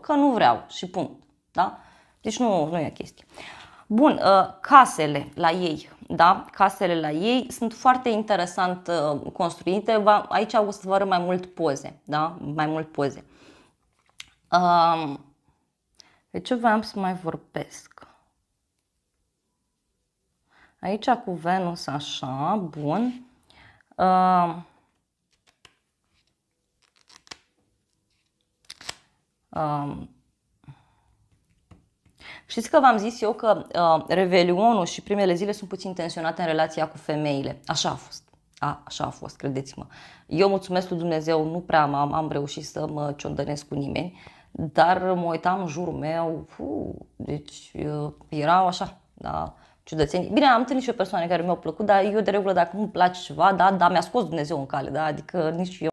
că nu vreau și punct. Da? Deci nu, nu e chestie. Bun, uh, casele la ei, da? Casele la ei sunt foarte interesant uh, construite. Aici o să vă arăt mai mult poze, da? Mai mult poze. Um, de ce vreau să mai vorbesc? Aici cu Venus așa, bun. Um, Um, Știți că v-am zis eu că uh, revelionul și primele zile sunt puțin tensionate în relația cu femeile. Așa a fost. A, așa a fost, credeți-mă. Eu mulțumesc lui Dumnezeu, nu prea am, am reușit să mă ciondănesc cu nimeni, dar mă uitam în jurul meu, uu, deci uh, erau așa, da, ciudățenii. Bine, am întâlnit și o persoană care mi-a plăcut, dar eu de regulă dacă nu-mi place ceva, da, da, mi-a scos Dumnezeu în cale, da, adică nici eu